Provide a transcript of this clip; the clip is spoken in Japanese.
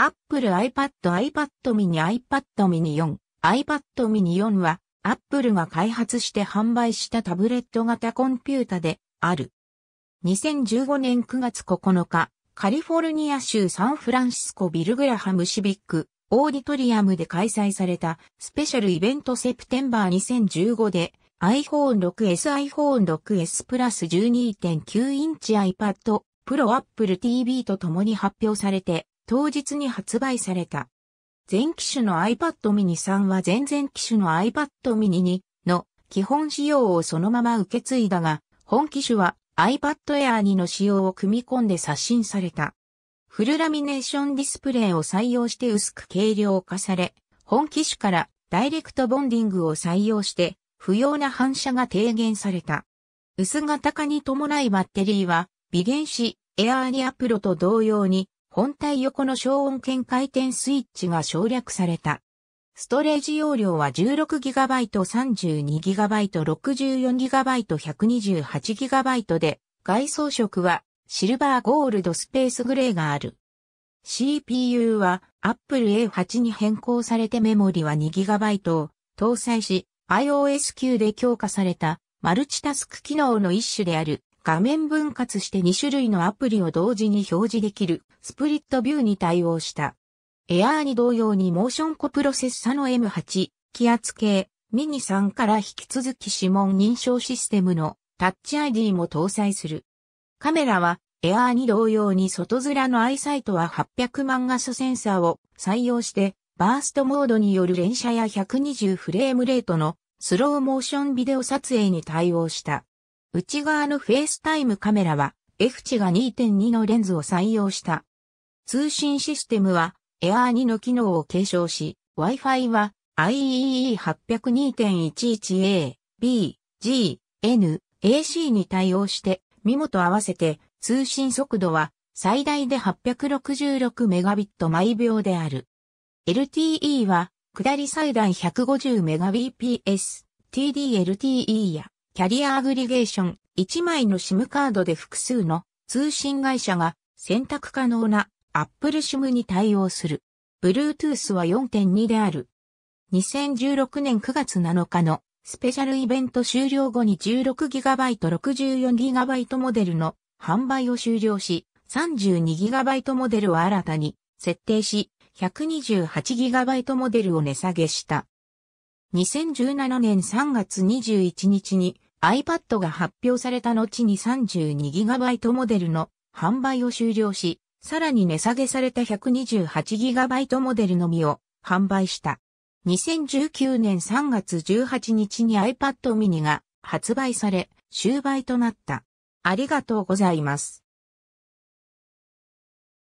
Apple iPad iPad mini iPad mini 4 iPad mini 4は Apple が開発して販売したタブレット型コンピュータである。2015年9月9日、カリフォルニア州サンフランシスコビルグラハムシビックオーディトリアムで開催されたスペシャルイベントセプテンバー2015で iPhone6S iPhone6S プラス12.9インチ iPad Pro Apple TV と共に発表されて当日に発売された。全機種の iPad mini 3は全然機種の iPad mini 2の基本仕様をそのまま受け継いだが、本機種は iPad Air 2の仕様を組み込んで刷新された。フルラミネーションディスプレイを採用して薄く軽量化され、本機種からダイレクトボンディングを採用して、不要な反射が低減された。薄型化に伴いバッテリーは、微減子エアーニアプロと同様に本体横の小音圏回転スイッチが省略された。ストレージ容量は 16GB、32GB、64GB、128GB で、外装色はシルバーゴールドスペースグレーがある。CPU は Apple A8 に変更されてメモリは 2GB を搭載し、iOS 9で強化されたマルチタスク機能の一種である画面分割して2種類のアプリを同時に表示できるスプリットビューに対応した。エアーに同様にモーションコプロセッサの M8 気圧計ミニ3から引き続き指紋認証システムのタッチ ID も搭載する。カメラはエアーに同様に外面のアイサイトは800万画素センサーを採用してバーストモードによる連写や120フレームレートのスローモーションビデオ撮影に対応した。内側のフェイスタイムカメラは F 値が2.2のレンズを採用した。通信システムは Air2 の機能を継承し、Wi-Fi は IEE802.11A、B、G、N、AC に対応して、ミモと合わせて通信速度は最大で8 6 6 m b i t 毎秒である。LTE は下り最大 150Mbps、TDLTE やキャリアアグリゲーション、1枚の SIM カードで複数の通信会社が選択可能な Apple SIM に対応する。Bluetooth は4.2である。2016年9月7日のスペシャルイベント終了後に 16GB64GB モデルの販売を終了し、32GB モデルを新たに設定し、128GB モデルを値下げした。2017年3月21日に iPad が発表された後に 32GB モデルの販売を終了し、さらに値下げされた 128GB モデルのみを販売した。2019年3月18日に iPad mini が発売され、終売となった。ありがとうございます。